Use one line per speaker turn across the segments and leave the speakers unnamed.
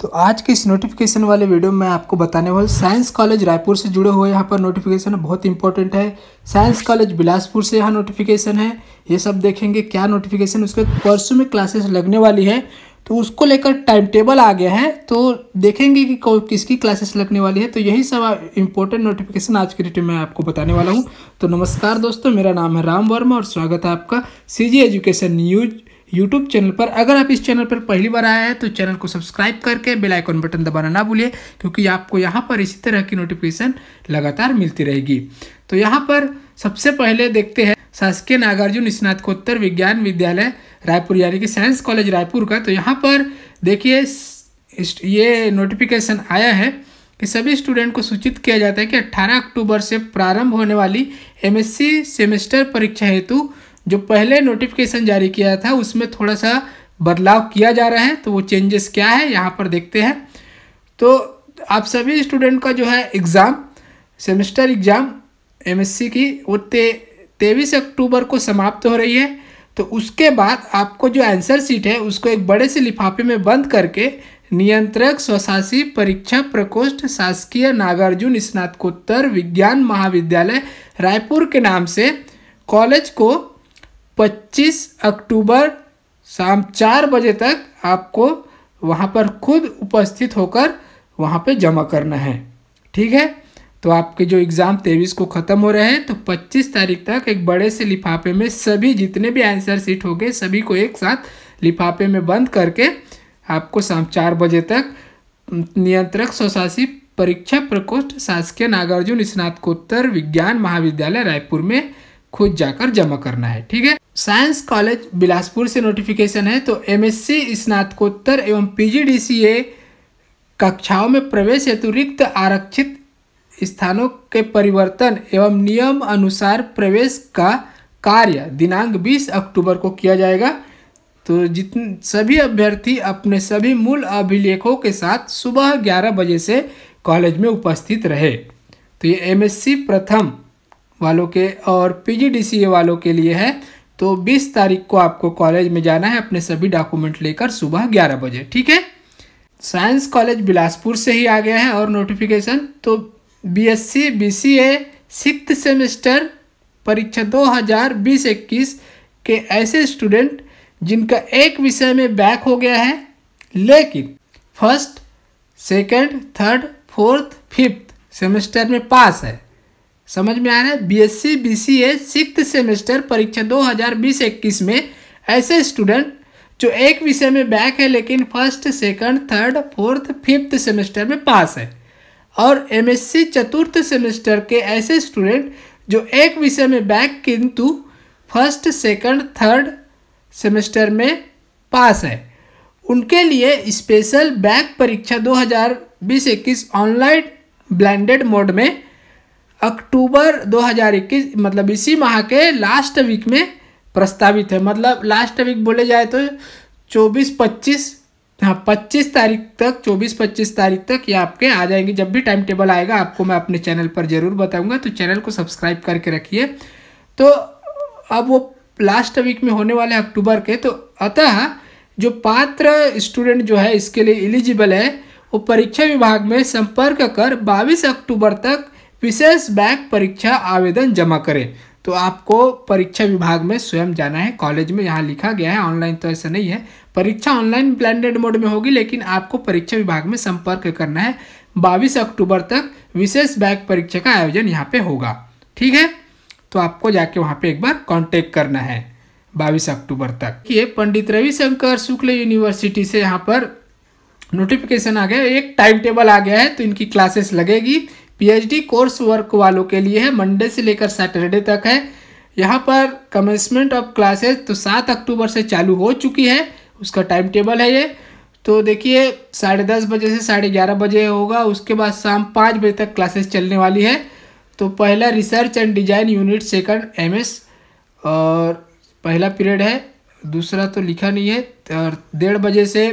तो आज के इस नोटिफिकेशन वाले वीडियो में आपको बताने वाला साइंस कॉलेज रायपुर से जुड़े हुए यहाँ पर नोटिफिकेशन बहुत इंपॉर्टेंट है साइंस कॉलेज बिलासपुर से यहाँ नोटिफिकेशन है ये सब देखेंगे क्या नोटिफिकेशन उसके परसों में क्लासेस लगने वाली है तो उसको लेकर टाइम टेबल आ गया है तो देखेंगे कि किसकी क्लासेस लगने वाली है तो यही सब इम्पोर्टेंट नोटिफिकेशन आज के डेट में आपको बताने वाला हूँ तो नमस्कार दोस्तों मेरा नाम है राम वर्मा और स्वागत है आपका C education news YouTube channel पर अगर आप इस चैनल पर पहली बार आए हैं तो चैनल को सब्सक्राइब करके बेल आइकन बटन दबाना ना भूलिए क्योंकि आपको यहाँ पर इसी तरह की नोटिफिकेशन लगातार मिलती रहेगी तो यहाँ पर सबसे पहले देखते हैं शासकीय नागार्जुन स्नातकोत्तर विज्ञान विद्यालय रायपुर यानी कि साइंस कॉलेज रायपुर का तो यहाँ पर देखिए ये नोटिफिकेशन आया है कि सभी स्टूडेंट को सूचित किया जाता है कि 18 अक्टूबर से प्रारंभ होने वाली एमएससी सेमेस्टर परीक्षा हेतु जो पहले नोटिफिकेशन जारी किया था उसमें थोड़ा सा बदलाव किया जा रहा है तो वो चेंजेस क्या है यहाँ पर देखते हैं तो आप सभी स्टूडेंट का जो है एग्ज़ाम सेमेस्टर एग्ज़ाम एमएससी की वो ते तेईस अक्टूबर को समाप्त हो रही है तो उसके बाद आपको जो आंसर सीट है उसको एक बड़े से लिफाफे में बंद करके नियंत्रक स्वशासी परीक्षा प्रकोष्ठ शासकीय नागार्जुन स्नातकोत्तर विज्ञान महाविद्यालय रायपुर के नाम से कॉलेज को 25 अक्टूबर शाम चार बजे तक आपको वहाँ पर खुद उपस्थित होकर वहाँ पे जमा करना है ठीक है तो आपके जो एग्ज़ाम तेईस को ख़त्म हो रहे हैं तो 25 तारीख तक एक बड़े से लिफाफे में सभी जितने भी आंसर सीट हो गए सभी को एक साथ लिफाफे में बंद करके आपको शाम चार बजे तक नियंत्रक स्वशासी परीक्षा प्रकोष्ठ शासकीय नागार्जुन स्नातकोत्तर विज्ञान महाविद्यालय रायपुर में खुद जाकर जमा करना है ठीक है साइंस कॉलेज बिलासपुर से नोटिफिकेशन है तो एम एस सी स्नातकोत्तर एवं पी जी डी सी ए कक्षाओं में प्रवेश हेतु रिक्त आरक्षित स्थानों के परिवर्तन एवं नियम अनुसार प्रवेश का कार्य दिनांक 20 अक्टूबर को किया जाएगा तो जितने सभी अभ्यर्थी अपने सभी मूल अभिलेखों के साथ सुबह 11 बजे से कॉलेज में उपस्थित रहे तो ये एमएससी प्रथम वालों के और पीजीडीसीए वालों के लिए है तो 20 तारीख को आपको कॉलेज में जाना है अपने सभी डॉक्यूमेंट लेकर सुबह 11 बजे ठीक है साइंस कॉलेज बिलासपुर से ही आ गया है और नोटिफिकेशन तो B S C B C A six semester परीक्षा बीस इक्कीस के ऐसे स्टूडेंट जिनका एक विषय में बैक हो गया है लेकिन first second third fourth fifth semester में पास है समझ में आ रहा है B S C B C A six semester परीक्षा दो हज़ार बीस इक्कीस में ऐसे स्टूडेंट जो एक विषय में बैक है लेकिन first second third fourth fifth semester में पास है और एमएससी चतुर्थ सेमेस्टर के ऐसे स्टूडेंट जो एक विषय में बैक किंतु फर्स्ट सेकंड थर्ड सेमेस्टर में पास है उनके लिए स्पेशल बैक परीक्षा दो 21 ऑनलाइन ब्लैंडेड मोड में अक्टूबर 2021 मतलब इसी माह के लास्ट वीक में प्रस्तावित है मतलब लास्ट वीक बोले जाए तो 24 25 हाँ 25 तारीख तक 24 25 तारीख तक ये आपके आ जाएंगे जब भी टाइम टेबल आएगा आपको मैं अपने चैनल पर ज़रूर बताऊंगा तो चैनल को सब्सक्राइब करके रखिए तो अब वो लास्ट वीक में होने वाले अक्टूबर के तो अतः जो पात्र स्टूडेंट जो है इसके लिए एलिजिबल है वो परीक्षा विभाग में संपर्क कर बाईस अक्टूबर तक विशेष बैंक परीक्षा आवेदन जमा करें तो आपको परीक्षा विभाग में स्वयं जाना है कॉलेज में यहाँ लिखा गया है ऑनलाइन तो ऐसा नहीं है परीक्षा ऑनलाइन ब्लैंडेड मोड में होगी लेकिन आपको परीक्षा विभाग में संपर्क करना है बाईस अक्टूबर तक विशेष बैंक परीक्षा का आयोजन यहाँ पे होगा ठीक है तो आपको जाके वहाँ पे एक बार कॉन्टेक्ट करना है बाईस अक्टूबर तक ये पंडित रविशंकर शुक्ल यूनिवर्सिटी से यहाँ पर नोटिफिकेशन आ गया एक टाइम टेबल आ गया है तो इनकी क्लासेस लगेगी पीएचडी कोर्स वर्क वालों के लिए है मंडे से लेकर सैटरडे तक है यहाँ पर कमेंसमेंट ऑफ क्लासेस तो सात अक्टूबर से चालू हो चुकी है उसका टाइम टेबल है ये तो देखिए साढ़े दस बजे से साढ़े ग्यारह बजे होगा उसके बाद शाम पाँच बजे तक क्लासेस चलने वाली है तो पहला research and design unit second MS और पहला पीरियड है दूसरा तो लिखा नहीं है और डेढ़ बजे से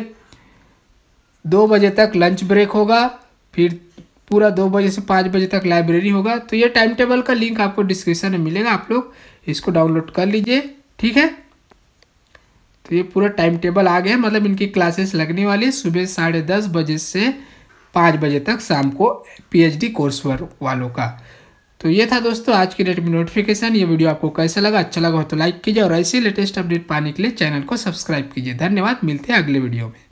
दो बजे तक लंच ब्रेक होगा फिर पूरा दो बजे से पाँच बजे तक लाइब्रेरी होगा तो ये टाइम टेबल का लिंक आपको डिस्क्रिप्शन में मिलेगा आप लोग इसको डाउनलोड कर लीजिए ठीक है तो ये पूरा टाइम टेबल आ गया मतलब इनकी क्लासेस लगने वाली सुबह साढ़े दस बजे से पाँच बजे तक शाम को पीएचडी कोर्स वालों का तो ये था दोस्तों आज की डेट में नोटिफिकेशन ये वीडियो आपको कैसा लगा अच्छा लगा हो तो लाइक कीजिए और ऐसे लेटेस्ट अपडेट पाने के लिए चैनल को सब्सक्राइब कीजिए धन्यवाद मिलते हैं अगले वीडियो में